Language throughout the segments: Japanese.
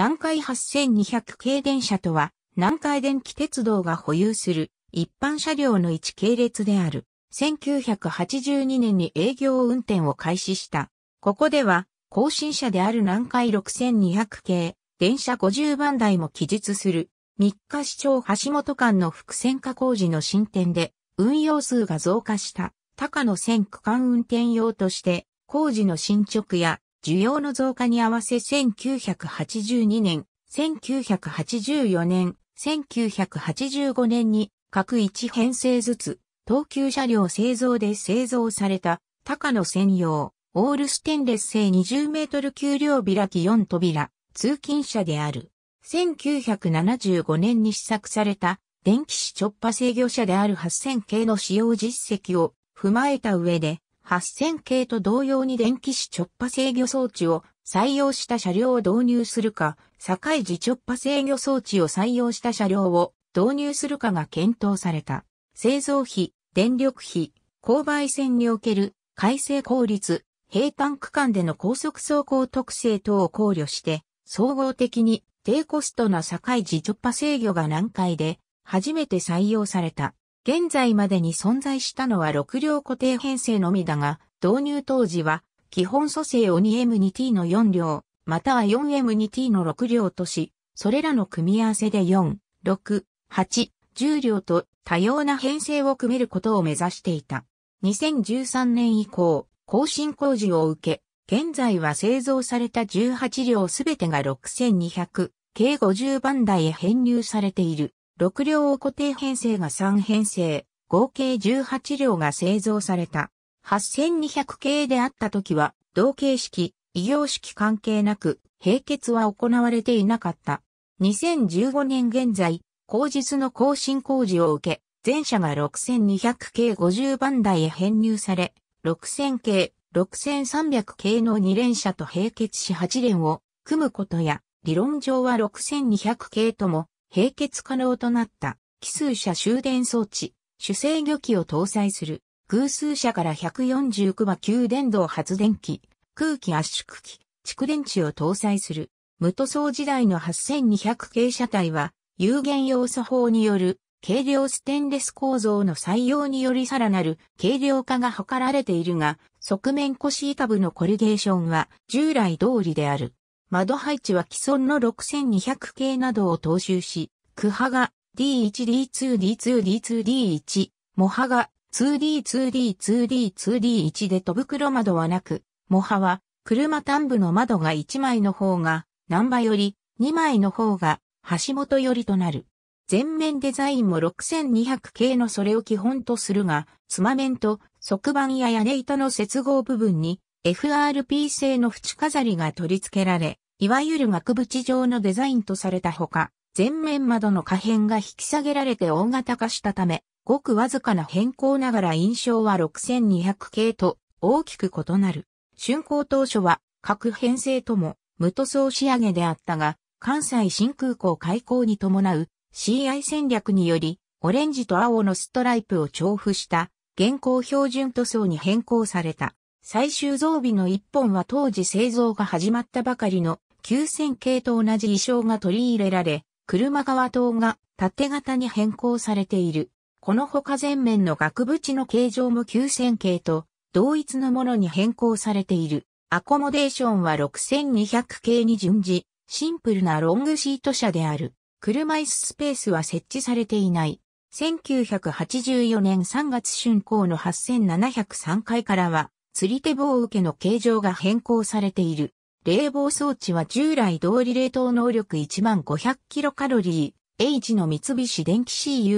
南海8200系電車とは、南海電気鉄道が保有する一般車両の一系列である。1982年に営業運転を開始した。ここでは、更新車である南海6200系、電車50番台も記述する、三日市町橋本間の伏線化工事の進展で、運用数が増加した、高野線区間運転用として、工事の進捗や需要の増加に合わせ1982年、1984年、1985年に各1編成ずつ、東急車両製造で製造された、高野専用、オールステンレス製20メートル給料開き4扉、通勤車である。1975年に試作された、電気紙直波制御車である8000系の使用実績を踏まえた上で、8000系と同様に電気子直波制御装置を採用した車両を導入するか、境時直波制御装置を採用した車両を導入するかが検討された。製造費、電力費、購買線における改正効率、平坦区間での高速走行特性等を考慮して、総合的に低コストな境時直波制御が難解で、初めて採用された。現在までに存在したのは6両固定編成のみだが、導入当時は、基本組成を 2M2T の4両、または 4M2T の6両とし、それらの組み合わせで4、6、8、10両と多様な編成を組めることを目指していた。2013年以降、更新工事を受け、現在は製造された18両すべてが6200、計50番台へ編入されている。6両を固定編成が3編成、合計18両が製造された。8200系であった時は、同形式、異業式関係なく、並結は行われていなかった。2015年現在、後日の更新工事を受け、全車が6200系50番台へ編入され、6000系、6300系の2連車と並結し8連を組むことや、理論上は6200系とも並結可能となった奇数車終電装置、主制御機を搭載する偶数車から149馬給電動発電機、空気圧縮機、蓄電池を搭載する無塗装時代の8200系車体は有限要素法による軽量ステンレス構造の採用によりさらなる軽量化が図られているが、側面腰板部のコリゲーションは従来通りである。窓配置は既存の6200系などを踏襲し、クハが D1D2D2D2D1、モハが 2D2D2D2D1 で飛ぶ黒窓はなく、モハは車端部の窓が1枚の方が、ナンバより2枚の方が、橋本よりとなる。全面デザインも6200系のそれを基本とするが、つま面と側板や屋根板の接合部分に FRP 製の縁飾りが取り付けられ、いわゆる額縁状のデザインとされたほか、前面窓の可変が引き下げられて大型化したため、ごくわずかな変更ながら印象は6200系と大きく異なる。竣工当初は各編成とも無塗装仕上げであったが、関西新空港開港に伴う CI 戦略により、オレンジと青のストライプを調布した現行標準塗装に変更された。最終増備の一本は当時製造が始まったばかりの9000系と同じ衣装が取り入れられ、車側灯が縦型に変更されている。この他全面の額縁の形状も9000系と同一のものに変更されている。アコモデーションは6200系に準じ、シンプルなロングシート車である。車椅子スペースは設置されていない。1984年3月竣工の8703階からは、釣り手棒受けの形状が変更されている。冷房装置は従来通り冷凍能力1500キロカロリー、H の三菱電機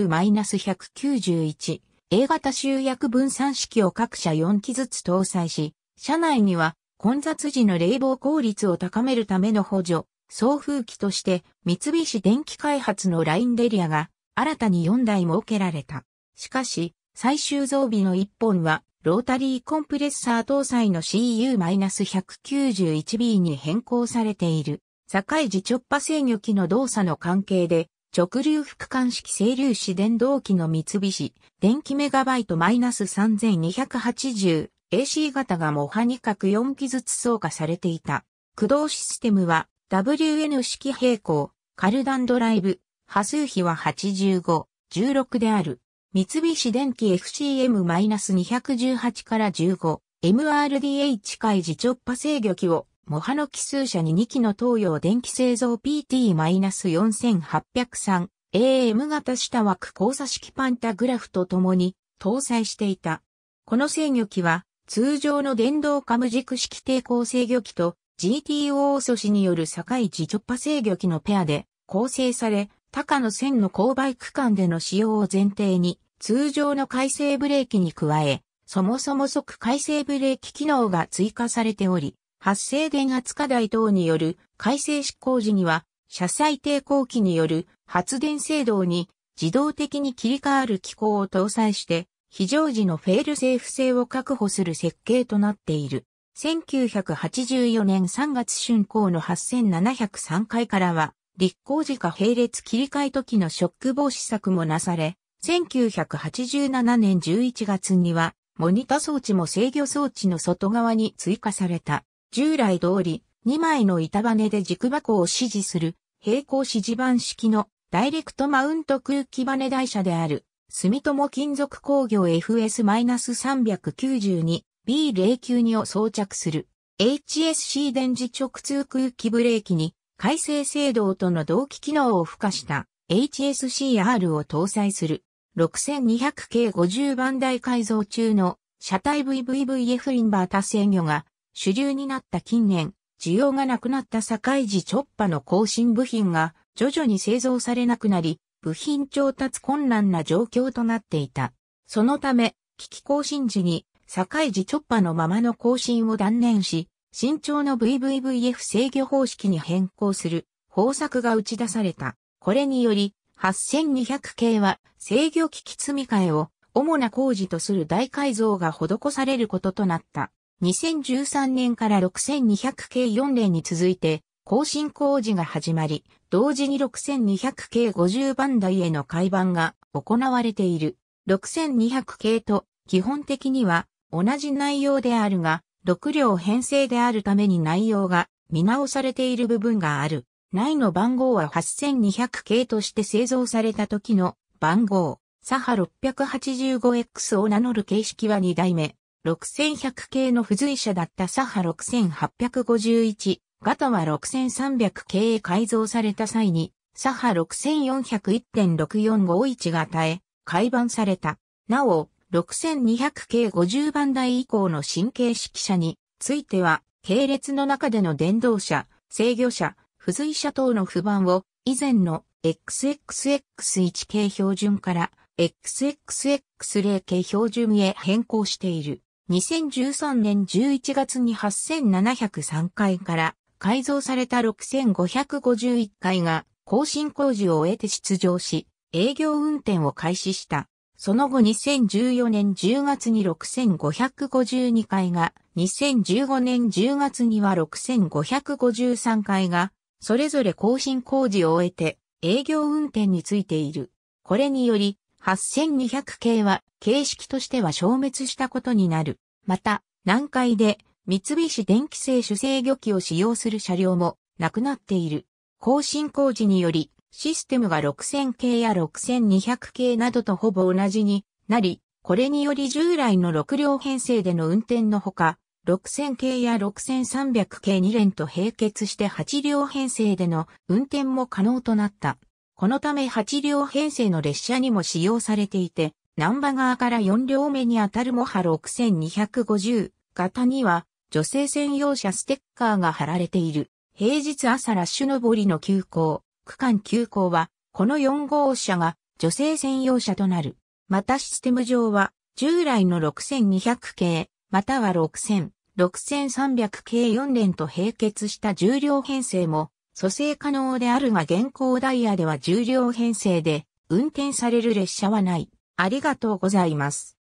CU-191、A 型集約分散式を各社4機ずつ搭載し、車内には混雑時の冷房効率を高めるための補助、送風機として三菱電機開発のラインデリアが新たに4台設けられた。しかし、最終増備の1本はロータリーコンプレッサー搭載の CU-191B に変更されている。境時直波制御機の動作の関係で、直流副管式整流子電動機の三菱、電気メガバイト -3280AC 型が模範に各4機ずつ装加されていた。駆動システムは WN 式平行、カルダンドライブ、波数比は85、16である。三菱電機 FCM-218 から15、MRDH 回自直波制御機を、モハの奇数社に2機の東洋電気製造 PT-4803、AM 型下枠交差式パンタグラフと共に搭載していた。この制御機は通常の電動カム軸式抵抗制御機と GTO 素子による境自直波制御機のペアで構成され、高野線の勾配区間での使用を前提に、通常の回生ブレーキに加え、そもそも即回生ブレーキ機能が追加されており、発生電圧課題等による回生執行時には、車載抵抗機による発電制動に自動的に切り替わる機構を搭載して、非常時のフェールセーフ性を確保する設計となっている。1984年3月春工の8703回からは、立候時か並列切り替え時のショック防止策もなされ、1987年11月には、モニタ装置も制御装置の外側に追加された。従来通り、2枚の板バネで軸箱を指示する、平行指示板式のダイレクトマウント空気バネ台車である、住友金属工業 FS-392B09 2を装着する、HSC 電磁直通空気ブレーキに改正制度との同期機能を付加した HSCR を搭載する6200 k 50番台改造中の車体 VVVF インバータ制御が主流になった近年、需要がなくなった境地チョッパの更新部品が徐々に製造されなくなり、部品調達困難な状況となっていた。そのため、機器更新時に、境地チョッパのままの更新を断念し、新潮の VVVF 制御方式に変更する方策が打ち出された。これにより、8200系は制御機器積み替えを主な工事とする大改造が施されることとなった。2013年から6200系4連に続いて更新工事が始まり、同時に6200系50番台への改版が行われている。6200系と基本的には同じ内容であるが、6両編成であるために内容が見直されている部分がある。内の番号は8200系として製造された時の番号、サハ 685X を名乗る形式は2代目、6100系の付随者だったサハ6851、型は6300系へ改造された際に、サハ6401.6451型へ改版された。なお、6200系50番台以降の神経式車については、系列の中での電動車、制御車、付随車等の不満を以前の XXX1 系標準から XXX0 系標準へ変更している。2013年11月に8703回から改造された6551回が更新工事を終えて出場し、営業運転を開始した。その後2014年10月に6552回が、2015年10月には6553回が、それぞれ更新工事を終えて営業運転についている。これにより、8200系は形式としては消滅したことになる。また、南海で三菱電機製主制御機を使用する車両もなくなっている。更新工事により、システムが6000系や6200系などとほぼ同じになり、これにより従来の6両編成での運転のほか、6000系や6300系2連と並結して8両編成での運転も可能となった。このため8両編成の列車にも使用されていて、南波側から4両目にあたるモハ6250型には女性専用車ステッカーが貼られている。平日朝ラッシュ上りの急行、区間急校は、この4号車が女性専用車となる。またシステム上は、従来の6200系、または6000、6300系4連と並結した重量編成も、蘇生可能であるが現行ダイヤでは重量編成で、運転される列車はない。ありがとうございます。